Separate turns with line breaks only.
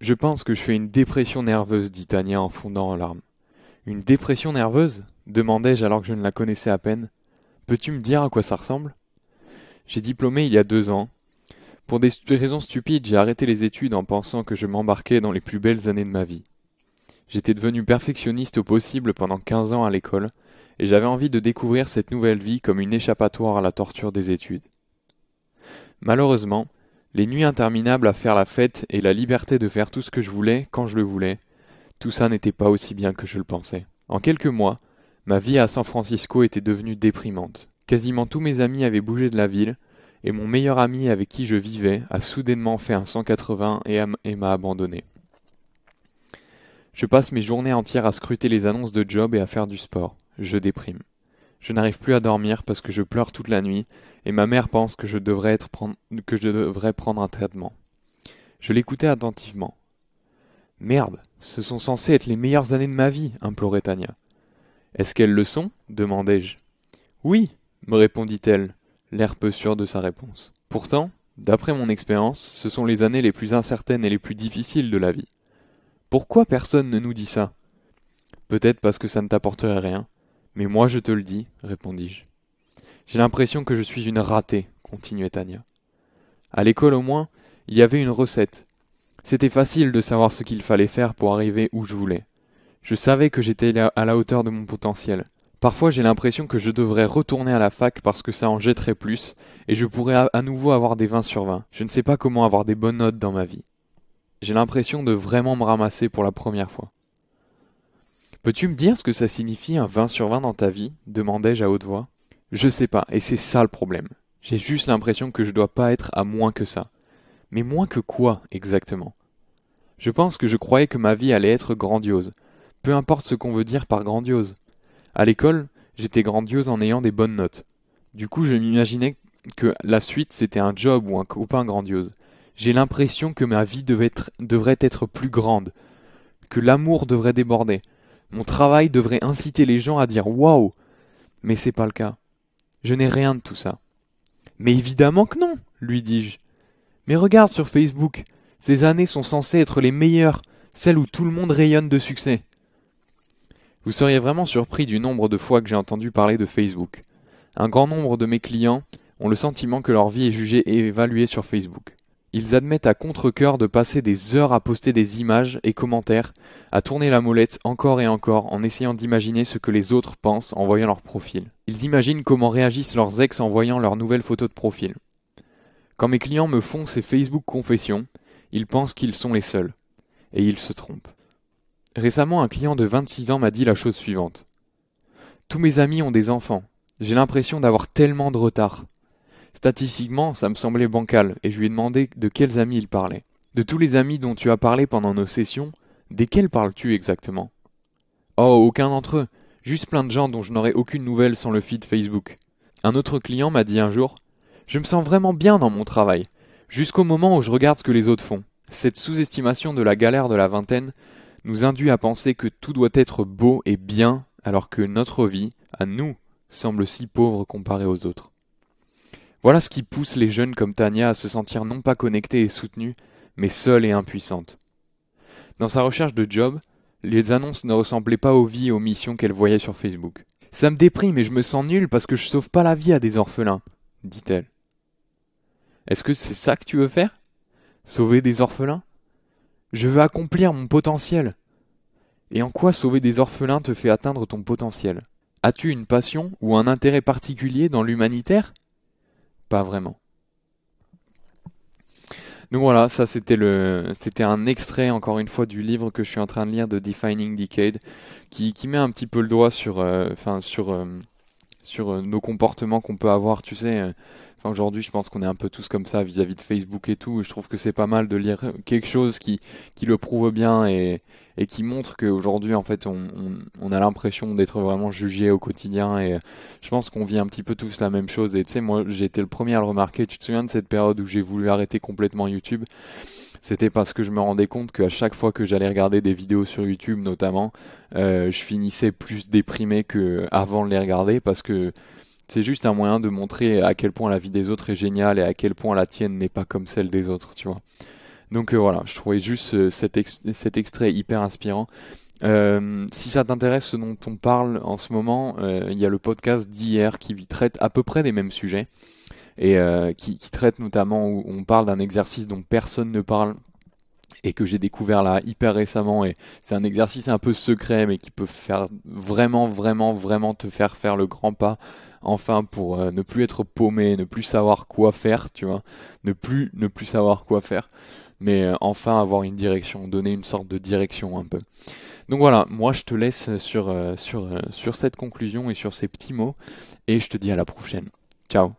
Je pense que je fais une dépression nerveuse, dit Tania en fondant en larmes. Une dépression nerveuse demandai-je alors que je ne la connaissais à peine. Peux-tu me dire à quoi ça ressemble J'ai diplômé il y a deux ans. Pour des raisons stupides, j'ai arrêté les études en pensant que je m'embarquais dans les plus belles années de ma vie. J'étais devenu perfectionniste au possible pendant quinze ans à l'école, et j'avais envie de découvrir cette nouvelle vie comme une échappatoire à la torture des études. Malheureusement, les nuits interminables à faire la fête et la liberté de faire tout ce que je voulais quand je le voulais, tout ça n'était pas aussi bien que je le pensais. En quelques mois, ma vie à San Francisco était devenue déprimante. Quasiment tous mes amis avaient bougé de la ville, et mon meilleur ami avec qui je vivais a soudainement fait un 180 et m'a abandonné. Je passe mes journées entières à scruter les annonces de job et à faire du sport. Je déprime. Je n'arrive plus à dormir parce que je pleure toute la nuit et ma mère pense que je devrais, être prendre, que je devrais prendre un traitement. Je l'écoutais attentivement. Merde, ce sont censés être les meilleures années de ma vie, implorait Tania. Est-ce qu'elles le sont demandai-je. Oui, me répondit-elle, l'air peu sûr de sa réponse. Pourtant, d'après mon expérience, ce sont les années les plus incertaines et les plus difficiles de la vie. Pourquoi personne ne nous dit ça Peut-être parce que ça ne t'apporterait rien. Mais moi je te le dis, répondis-je. J'ai l'impression que je suis une ratée, continuait Tania. À l'école au moins, il y avait une recette. C'était facile de savoir ce qu'il fallait faire pour arriver où je voulais. Je savais que j'étais à la hauteur de mon potentiel. Parfois j'ai l'impression que je devrais retourner à la fac parce que ça en jetterait plus, et je pourrais à nouveau avoir des 20 sur 20. Je ne sais pas comment avoir des bonnes notes dans ma vie. J'ai l'impression de vraiment me ramasser pour la première fois. Peux-tu me dire ce que ça signifie un 20 sur 20 dans ta vie demandai-je à haute voix. Je sais pas, et c'est ça le problème. J'ai juste l'impression que je dois pas être à moins que ça. Mais moins que quoi, exactement Je pense que je croyais que ma vie allait être grandiose. Peu importe ce qu'on veut dire par grandiose. À l'école, j'étais grandiose en ayant des bonnes notes. Du coup, je m'imaginais que la suite c'était un job ou un copain grandiose. J'ai l'impression que ma vie devait être, devrait être plus grande, que l'amour devrait déborder, mon travail devrait inciter les gens à dire waouh Mais c'est pas le cas. Je n'ai rien de tout ça. Mais évidemment que non, lui dis-je. Mais regarde sur Facebook, ces années sont censées être les meilleures, celles où tout le monde rayonne de succès. Vous seriez vraiment surpris du nombre de fois que j'ai entendu parler de Facebook. Un grand nombre de mes clients ont le sentiment que leur vie est jugée et évaluée sur Facebook. Ils admettent à contre-cœur de passer des heures à poster des images et commentaires, à tourner la molette encore et encore en essayant d'imaginer ce que les autres pensent en voyant leur profil. Ils imaginent comment réagissent leurs ex en voyant leurs nouvelles photos de profil. Quand mes clients me font ces Facebook confessions, ils pensent qu'ils sont les seuls. Et ils se trompent. Récemment, un client de 26 ans m'a dit la chose suivante. Tous mes amis ont des enfants. J'ai l'impression d'avoir tellement de retard. Statistiquement, ça me semblait bancal, et je lui ai demandé de quels amis il parlait. De tous les amis dont tu as parlé pendant nos sessions, desquels parles-tu exactement Oh, aucun d'entre eux. Juste plein de gens dont je n'aurais aucune nouvelle sans le feed Facebook. Un autre client m'a dit un jour Je me sens vraiment bien dans mon travail, jusqu'au moment où je regarde ce que les autres font. Cette sous-estimation de la galère de la vingtaine nous induit à penser que tout doit être beau et bien, alors que notre vie, à nous, semble si pauvre comparée aux autres. Voilà ce qui pousse les jeunes comme Tania à se sentir non pas connectées et soutenues, mais seules et impuissantes. Dans sa recherche de job, les annonces ne ressemblaient pas aux vies et aux missions qu'elle voyait sur Facebook. Ça me déprime et je me sens nulle parce que je sauve pas la vie à des orphelins, dit-elle. Est-ce que c'est ça que tu veux faire Sauver des orphelins Je veux accomplir mon potentiel. Et en quoi sauver des orphelins te fait atteindre ton potentiel As-tu une passion ou un intérêt particulier dans l'humanitaire pas vraiment. Donc voilà, ça c'était le, c'était un extrait encore une fois du livre que je suis en train de lire de Defining Decade, qui, qui met un petit peu le doigt sur, euh, enfin sur, euh, sur euh, nos comportements qu'on peut avoir, tu sais, aujourd'hui, je pense qu'on est un peu tous comme ça vis-à-vis de Facebook et tout. je trouve que c'est pas mal de lire quelque chose qui, qui le prouve bien et, et qui montre qu'aujourd'hui, en fait, on, on, a l'impression d'être vraiment jugé au quotidien. Et je pense qu'on vit un petit peu tous la même chose. Et tu sais, moi, j'ai été le premier à le remarquer. Tu te souviens de cette période où j'ai voulu arrêter complètement YouTube c'était parce que je me rendais compte qu'à chaque fois que j'allais regarder des vidéos sur YouTube notamment, euh, je finissais plus déprimé que avant de les regarder parce que c'est juste un moyen de montrer à quel point la vie des autres est géniale et à quel point la tienne n'est pas comme celle des autres, tu vois. Donc euh, voilà, je trouvais juste euh, cet, extrait hyper inspirant. Euh, si ça t'intéresse ce dont on parle en ce moment, il y a le podcast d'hier qui traite à peu près des mêmes sujets et qui, qui, traite notamment où on parle d'un exercice dont personne ne parle et que j'ai découvert là hyper récemment et c'est un exercice un peu secret mais qui peut faire vraiment vraiment vraiment te faire faire le grand pas enfin pour euh, ne plus être paumé, ne plus savoir quoi faire, tu vois, ne plus ne plus savoir quoi faire mais euh, enfin avoir une direction, donner une sorte de direction un peu. Donc voilà, moi je te laisse sur euh, sur sur cette conclusion et sur ces petits mots et je te dis à la prochaine. Ciao.